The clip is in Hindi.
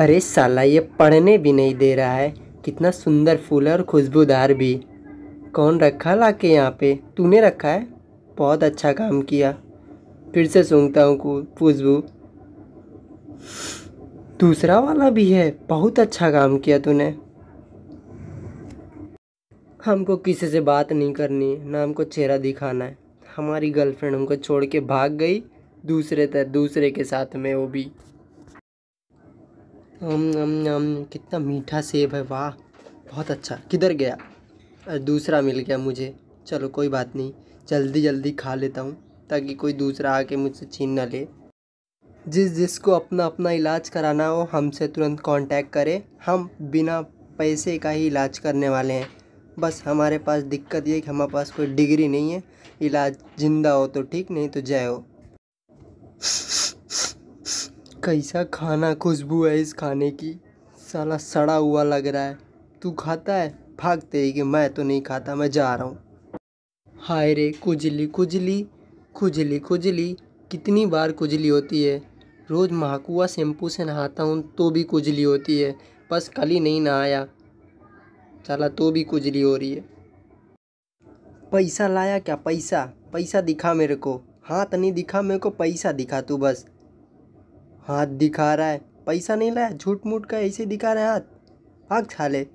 अरे साला ये पढ़ने भी नहीं दे रहा है कितना सुंदर फूल और खुशबूदार भी कौन रखा ला के यहाँ पे तूने रखा है बहुत अच्छा काम किया फिर से सूंघता हूँ खुशबू दूसरा वाला भी है बहुत अच्छा काम किया तूने हमको किसी से बात नहीं करनी ना हमको चेहरा दिखाना है हमारी गर्लफ्रेंड हमको छोड़ के भाग गई दूसरे तर दूसरे के साथ में वो भी कितना मीठा सेब है वाह बहुत अच्छा किधर गया दूसरा मिल गया मुझे चलो कोई बात नहीं जल्दी जल्दी खा लेता हूँ ताकि कोई दूसरा आके मुझसे छीन ना ले जिस जिसको अपना अपना इलाज कराना हो हमसे तुरंत कांटेक्ट करें हम बिना पैसे का ही इलाज करने वाले हैं बस हमारे पास दिक्कत ये कि हमारे पास कोई डिग्री नहीं है इलाज ज़िंदा हो तो ठीक नहीं तो जय हो कैसा खाना खुशबू है इस खाने की साला सड़ा हुआ लग रहा है तू खाता है भाग तेरी कि मैं तो नहीं खाता मैं जा रहा हूँ हाय रे खुजली खुजली खुजली खुजली कितनी बार खुजली होती है रोज़ महाकुआ शैम्पू से नहाता हूँ तो भी खुजली होती है बस कल ही नहीं नहाया साला तो भी खुजली हो रही है पैसा लाया क्या पैसा पैसा दिखा मेरे को हाथ नहीं दिखा मेरे को पैसा दिखा तू बस हाथ दिखा रहा है पैसा नहीं लाया झूठ मूठ का ऐसे दिखा रहा है हाथ आग छाले